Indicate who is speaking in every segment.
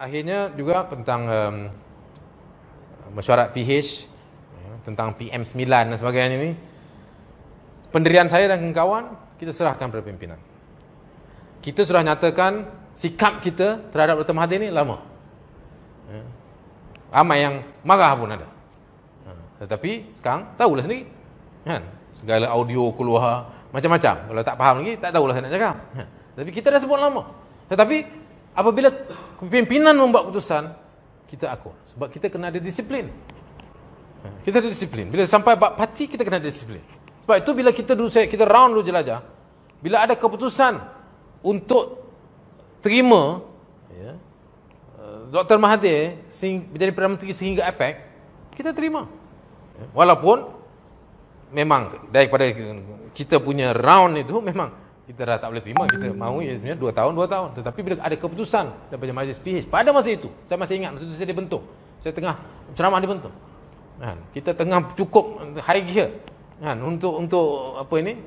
Speaker 1: Akhirnya juga tentang um, mesyuarat PH ya, tentang PM9 dan sebagainya ini pendirian saya dan kawan kita serahkan kepada pimpinan. Kita sudah nyatakan sikap kita terhadap Dr. Mahathir ini lama. Ya. Ramai yang marah pun ada. Ya. Tetapi sekarang tahulah sendiri. Kan? Segala audio keluar macam-macam. Kalau tak faham lagi tak tahulah saya nak cakap. Tapi kita dah sebut lama. Tetapi Apabila pimpinan membuat keputusan, kita akur. Sebab kita kena ada disiplin. Ha, kita ada disiplin. Bila sampai bab parti, kita kena ada disiplin. Sebab itu bila kita dulu kita round dulu jelajah, bila ada keputusan untuk terima ya, eh, Dr. Mahathir menjadi Perdana Menteri sehingga APEC, kita terima. Ya, walaupun memang daripada kita punya round itu memang kita dah tak boleh terima kita mahu ya sebenarnya dua tahun dua tahun tetapi bila ada keputusan daripada majlis PH pada masa itu saya masih ingat masa itu saya dibentuk saya tengah ceramah dibentuk kan kita tengah cukup high gear kan untuk untuk apa ini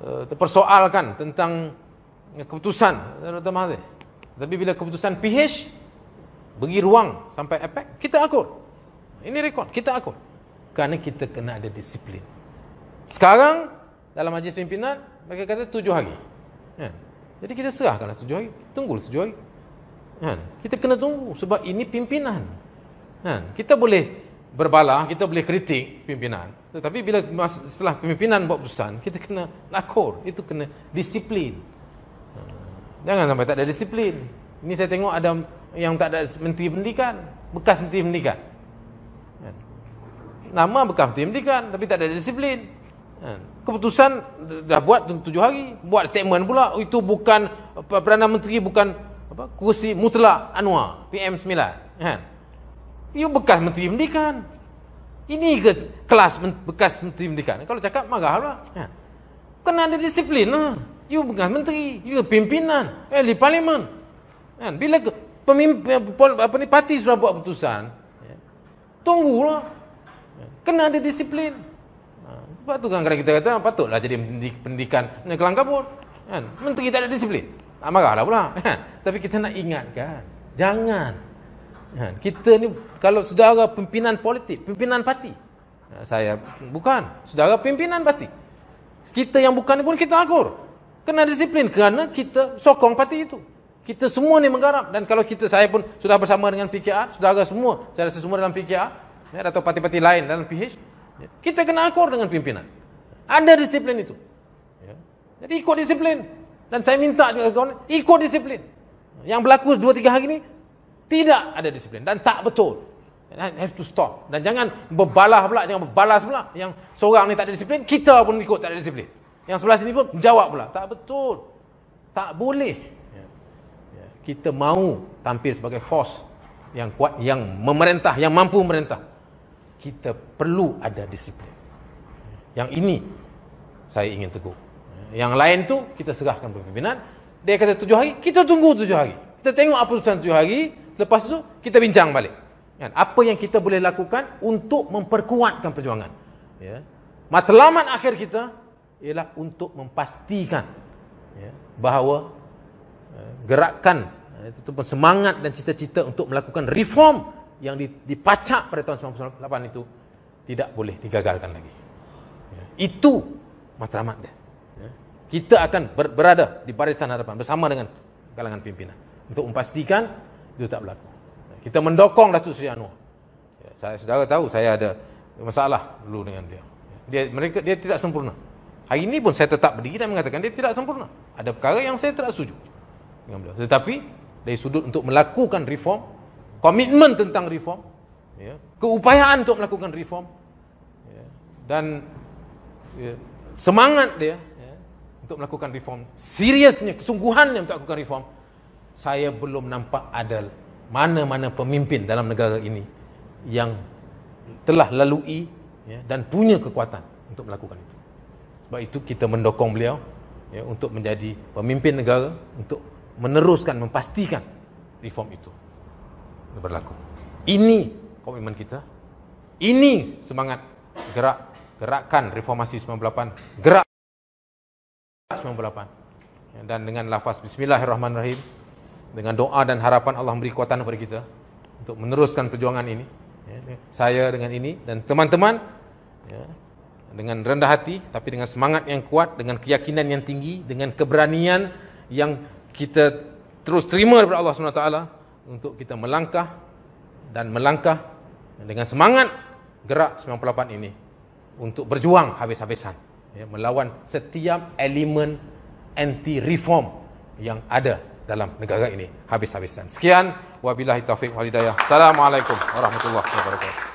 Speaker 1: eh, terpersoalkan tentang keputusan Dr. Mahathir tapi bila keputusan PH bagi ruang sampai efek kita akur ini rekod kita akur kerana kita kena ada disiplin sekarang dalam majlis pimpinan mereka kata tujuh hari. Kan? Jadi kita serahkanlah tujuh hari. Tunggulah tujuh hari. Kan? Kita kena tunggu sebab ini pimpinan. Kan? Kita boleh berbalah, kita boleh kritik pimpinan. Tetapi bila setelah pimpinan buat keputusan, kita kena nakor. Itu kena disiplin. Hmm. Jangan sampai tak ada disiplin. Ini saya tengok ada yang tak ada menteri pendidikan. Bekas menteri pendidikan. Kan? Nama bekas menteri pendidikan tapi tak ada disiplin. Kan? keputusan dah buat tujuh hari buat statement pula itu bukan Perdana Menteri bukan apa kursi mutlak Anwar PM9 kan you bekas menteri pendidikan ini ke kelas bekas menteri pendidikan kalau cakap marah pula kan kena ada disiplin lah bekas menteri you pimpinan eh, di parlimen kan bila pemimpin apa ni parti sudah buat keputusan ya, tunggulah kena ada disiplin sebab tu kan kadang kita kata ah, patutlah jadi pendidikan kelang kabut. Kan? Menteri tak ada disiplin. Nak marahlah pula. Kan? Tapi kita nak ingatkan. Jangan. Kan? Kita ni kalau saudara pimpinan politik, pimpinan parti. Saya bukan. Saudara pimpinan parti. Kita yang bukan pun kita akur. Kena disiplin kerana kita sokong parti itu. Kita semua ni menggarap. Dan kalau kita, saya pun sudah bersama dengan PKR. Saudara semua. Saya rasa semua dalam PKR. Ya, atau parti-parti lain dalam PH. Kita kena akur dengan pimpinan. Ada disiplin itu. Ya. Jadi ikut disiplin. Dan saya minta juga kawan, ikut disiplin. Yang berlaku 2-3 hari ini, tidak ada disiplin. Dan tak betul. And I have to stop. Dan jangan berbalah pula, jangan berbalas pula. Yang seorang ni tak ada disiplin, kita pun ikut tak ada disiplin. Yang sebelah sini pun jawab pula. Tak betul. Tak boleh. Ya. Ya. Kita mahu tampil sebagai force yang kuat, yang memerintah, yang mampu memerintah kita perlu ada disiplin. Yang ini saya ingin teguh. Yang lain tu kita serahkan pimpinan. Dia kata tujuh hari, kita tunggu tujuh hari. Kita tengok apa putusan tujuh hari, lepas tu kita bincang balik. Kan? Apa yang kita boleh lakukan untuk memperkuatkan perjuangan. Ya. Matlamat akhir kita ialah untuk memastikan ya, bahawa eh, gerakan eh, itu pun semangat dan cita-cita untuk melakukan reform yang dipacak pada tahun 1998 itu tidak boleh digagalkan lagi. Ya. Itu matlamat dia. Ya. Kita akan berada di barisan hadapan bersama dengan kalangan pimpinan untuk memastikan itu tak berlaku. Ya. Kita mendokong Datuk Seri Anwar. Saya saudara tahu saya ada masalah dulu dengan dia. Dia mereka dia tidak sempurna. Hari ini pun saya tetap berdiri dan mengatakan dia tidak sempurna. Ada perkara yang saya tidak setuju Tetapi dari sudut untuk melakukan reform komitmen tentang reform, ya, keupayaan untuk melakukan reform, ya, dan ya, semangat dia ya, untuk melakukan reform, seriusnya, kesungguhannya untuk melakukan reform, saya belum nampak ada mana-mana pemimpin dalam negara ini yang telah lalui ya, dan punya kekuatan untuk melakukan itu. Sebab itu kita mendokong beliau ya, untuk menjadi pemimpin negara untuk meneruskan, memastikan reform itu berlaku. Ini komitmen kita. Ini semangat gerak gerakan reformasi 98. Gerak 98. Dan dengan lafaz bismillahirrahmanirrahim dengan doa dan harapan Allah memberi kekuatan kepada kita untuk meneruskan perjuangan ini. Ya, saya dengan ini dan teman-teman ya, dengan rendah hati tapi dengan semangat yang kuat, dengan keyakinan yang tinggi, dengan keberanian yang kita terus terima daripada Allah Subhanahu untuk kita melangkah dan melangkah dengan semangat gerak 98 ini untuk berjuang habis-habisan ya, melawan setiap elemen anti-reform yang ada dalam negara ini habis-habisan. Sekian wabillahi taufik walhidayah. Assalamualaikum warahmatullahi wabarakatuh.